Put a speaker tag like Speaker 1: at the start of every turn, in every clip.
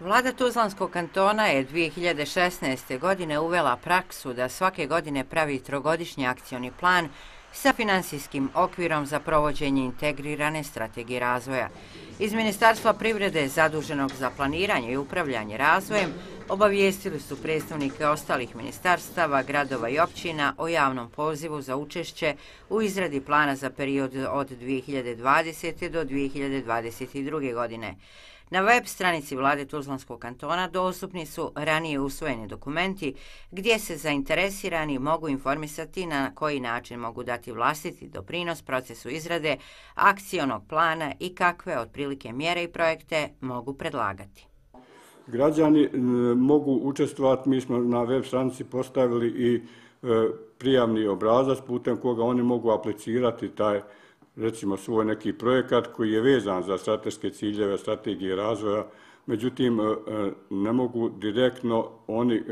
Speaker 1: Vlada Tuzlanskog kantona je 2016. godine uvela praksu da svake godine pravi trogodišnji akcioni plan sa finansijskim okvirom za provođenje integrirane strategije razvoja. Iz Ministarstva privrede zaduženog za planiranje i upravljanje razvojem obavijestili su predstavnike ostalih ministarstava, gradova i općina o javnom pozivu za učešće u izradi plana za period od 2020. do 2022. godine. Na web stranici vlade Tuzlanskog kantona dostupni su ranije usvojeni dokumenti gdje se zainteresirani mogu informisati na koji način mogu dati vlastiti doprinos procesu izrade akcijonog plana i kakve otprilike mjere i projekte mogu predlagati
Speaker 2: građani e, mogu učestvovati, mi smo na web stranici postavili i e, prijavni obrazac putem koga oni mogu aplicirati taj recimo svoj neki projekat koji je vezan za strateške ciljeve, strategije razvoja, međutim e, ne mogu direktno oni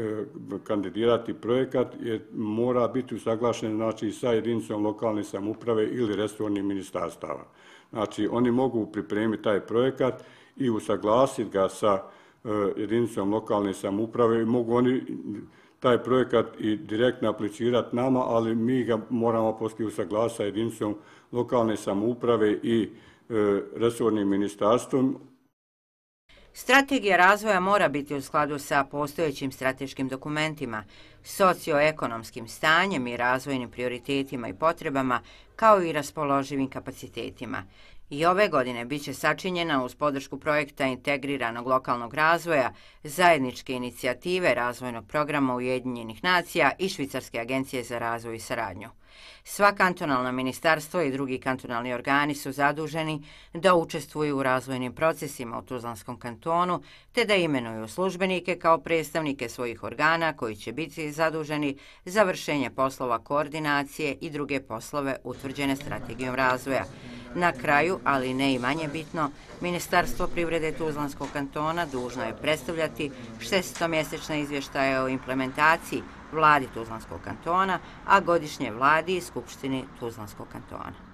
Speaker 2: kandidirati projekat jer mora biti usaglašen znači, sa jedinicom lokalne samuprave ili resornim ministarstava. Znači oni mogu pripremiti taj projekat i usaglasiti ga sa E, jedinicom lokalne samuprave i mogu oni taj projekat i direktno aplicirati nama, ali mi ga moramo poslije usaglasa jedinicom lokalne samuprave i e, resornim ministarstvom.
Speaker 1: Strategija razvoja mora biti u skladu sa postojećim strateškim dokumentima, socioekonomskim stanjem i razvojnim prioritetima i potrebama, kao i raspoloživim kapacitetima. I ove godine bit će sačinjena uz podršku projekta integriranog lokalnog razvoja, zajedničke inicijative razvojnog programa Ujedinjenih nacija i Švicarske agencije za razvoj i saradnju. Sva kantonalna ministarstva i drugi kantonalni organi su zaduženi da učestvuju u razvojnim procesima u Tuzlanskom kantonu te da imenuju službenike kao predstavnike svojih organa koji će biti zaduženi za vršenje poslova koordinacije i druge poslove utvrđene strategijom razvoja. Na kraju, ali ne i manje bitno, Ministarstvo privrede Tuzlanskog kantona dužno je predstavljati šestomjesečna izvještaja o implementaciji vladi Tuzlanskog kantona, a godišnje vladi i skupštini Tuzlanskog kantona.